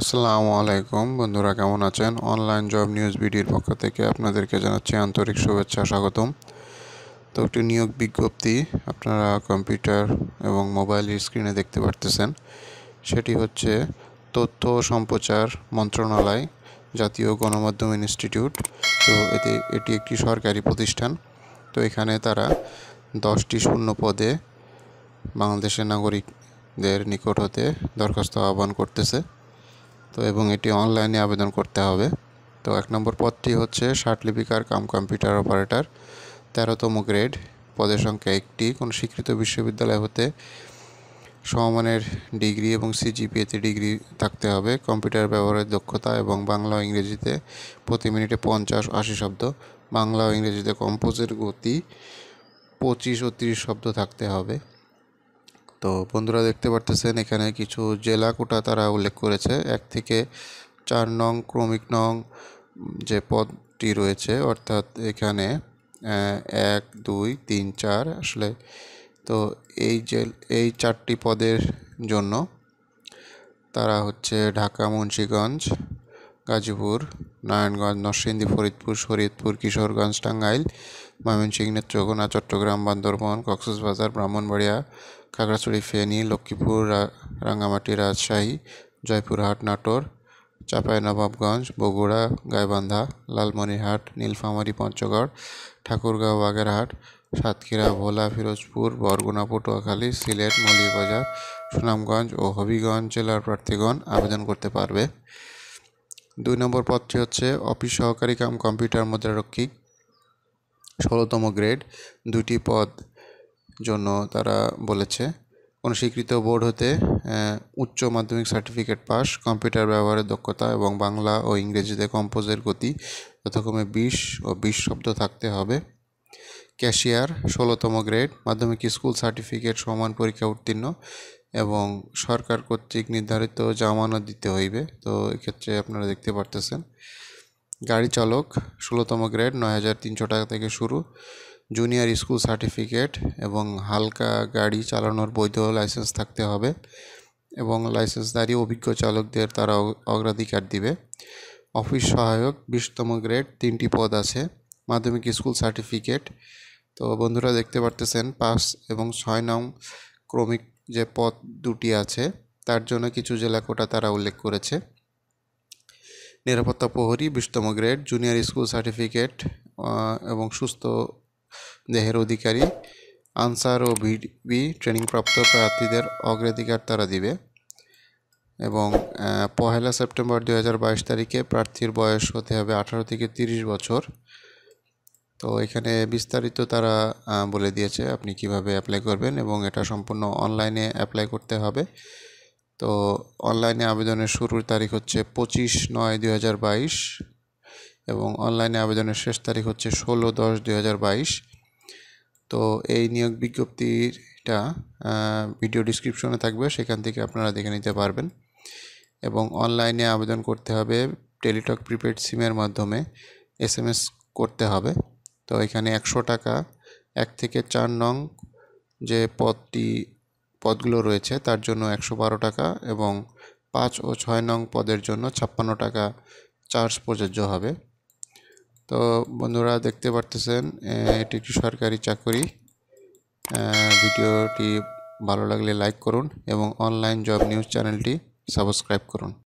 আসসালামু আলাইকুম বন্ধুরা কেমন আছেন অনলাইন জব নিউজ ভিডিওর পক্ষ থেকে আপনাদেরকে জানাচ্ছি আন্তরিক শুভেচ্ছা স্বাগতম তো একটি নিয়োগ বিজ্ঞপ্তি আপনারা কম্পিউটার এবং মোবাইলের স্ক্রিনে দেখতে পারতেছেন সেটি হচ্ছে তথ্য সম্প্রচার মন্ত্রণালয় জাতীয় গণমাধ্যম ইনস্টিটিউট তো এতে এটি একটি সরকারি প্রতিষ্ঠান তো এখানে তারা দশটি শূন্য পদে বাংলাদেশের নাগরিকদের নিকট হতে দরখাস্ত আহ্বান করতেছে তো এবং এটি অনলাইনে আবেদন করতে হবে তো এক নম্বর পদটি হচ্ছে লিপিকার কাম কম্পিউটার অপারেটর তেরোতম গ্রেড পদের সংখ্যা একটি কোনো স্বীকৃত বিশ্ববিদ্যালয় হতে সমমানের ডিগ্রি এবং সিজিপিএতে ডিগ্রি থাকতে হবে কম্পিউটার ব্যবহারের দক্ষতা এবং বাংলা ও ইংরেজিতে প্রতি মিনিটে পঞ্চাশ আশি শব্দ বাংলা ও ইংরেজিতে কম্পোজের গতি পঁচিশ ও তিরিশ শব্দ থাকতে হবে তো বন্ধুরা দেখতে পারতেছেন এখানে কিছু জেলা কোটা তারা উল্লেখ করেছে এক থেকে চার নং ক্রমিক নং যে পদটি রয়েছে অর্থাৎ এখানে এক দুই তিন চার আসলে তো এই জেল এই চারটি পদের জন্য তারা হচ্ছে ঢাকা মুন্সীগঞ্জ গাজীপুর নারায়ণগঞ্জ নরসিংদী ফরিদপুর শরীয়তপুর কিশোরগঞ্জ টাঙ্গাইল ময়মনসিংহ নেত্রকোনা চট্টগ্রাম বান্দরবন কক্সবাজার ব্রাহ্মণবাড়িয়া খাগড়াছড়ি ফেনী লক্ষ্মীপুর রাঙামাটি রাজশাহী জয়পুরহাট নাটোর নবাবগঞ্জ বগুড়া গাইবান্ধা লালমনিরহাট নীলফামারী পঞ্চগড় ঠাকুরগাঁও বাগেরহাট সাতক্ষীরা ভোলা ফিরোজপুর বরগুনা পটুয়াখালী সিলেট মৌলভীবাজার সুনামগঞ্জ ও হবিগঞ্জ জেলার প্রার্থীগণ আবেদন করতে পারবে দুই নম্বর পদটি হচ্ছে অফিস সহকারী কাম কম্পিউটার মুদ্রারক্ষী ষোলোতম গ্রেড দুটি পদ জন্য তারা বলেছে অনুস্বীকৃত বোর্ড হতে উচ্চ মাধ্যমিক সার্টিফিকেট পাস কম্পিউটার ব্যবহারের দক্ষতা এবং বাংলা ও ইংরেজিতে কম্পোজের গতি যথাক্রমে বিশ ও বিশ শব্দ থাকতে হবে ক্যাশিয়ার ষোলোতম গ্রেড মাধ্যমিক স্কুল সার্টিফিকেট সমান পরীক্ষা উত্তীর্ণ এবং সরকার কর্তৃক নির্ধারিত জামানত দিতে হইবে তো এক্ষেত্রে আপনারা দেখতে পারতেছেন গাড়ি চালক ষোলোতম গ্রেড নয় হাজার তিনশো টাকা থেকে শুরু জুনিয়র স্কুল সার্টিফিকেট এবং হালকা গাড়ি চালানোর বৈধ লাইসেন্স থাকতে হবে এবং লাইসেন্সধারী অভিজ্ঞ চালকদের তারা অগ্রাধিকার দিবে অফিস সহায়ক বিশতম গ্রেড তিনটি পদ আছে মাধ্যমিক স্কুল সার্টিফিকেট তো বন্ধুরা দেখতে পারতেছেন পাঁচ এবং ছয় নং ক্রমিক যে পদ দুটি আছে তার জন্য কিছু জেলা কোটা তারা উল্লেখ করেছে নিরাপত্তা প্রহরী বিশতম গ্রেড জুনিয়র স্কুল সার্টিফিকেট এবং সুস্থ দেহের অধিকারী আনসার ও ভিডিবি ট্রেনিংপ্রাপ্ত প্রার্থীদের অগ্রাধিকার তারা দিবে এবং পহেলা সেপ্টেম্বর দু তারিখে প্রার্থীর বয়স হতে হবে আঠারো থেকে ৩০ বছর তো এখানে বিস্তারিত তারা বলে দিয়েছে আপনি কিভাবে অ্যাপ্লাই করবেন এবং এটা সম্পূর্ণ অনলাইনে অ্যাপ্লাই করতে হবে তো অনলাইনে আবেদনের শুরুর তারিখ হচ্ছে পঁচিশ নয় দু এবং অনলাইনে আবেদনের শেষ তারিখ হচ্ছে ষোলো দশ দুই তো এই নিয়োগ বিজ্ঞপ্তিটা ভিডিও ডিসক্রিপশনে থাকবে সেখান থেকে আপনারা দেখে নিতে পারবেন এবং অনলাইনে আবেদন করতে হবে টেলিটক প্রিপেড সিমের মাধ্যমে এস করতে হবে তো এখানে একশো টাকা এক থেকে চার নং যে পদটি পদগুলো রয়েছে তার জন্য একশো বারো টাকা এবং পাঁচ ও ছয় নং পদের জন্য ছাপ্পান্ন টাকা চার্জ প্রযোজ্য হবে তো বন্ধুরা দেখতে পারতেছেন এটি একটি সরকারি চাকরি ভিডিওটি ভালো লাগলে লাইক করুন এবং অনলাইন জব নিউজ চ্যানেলটি সাবস্ক্রাইব করুন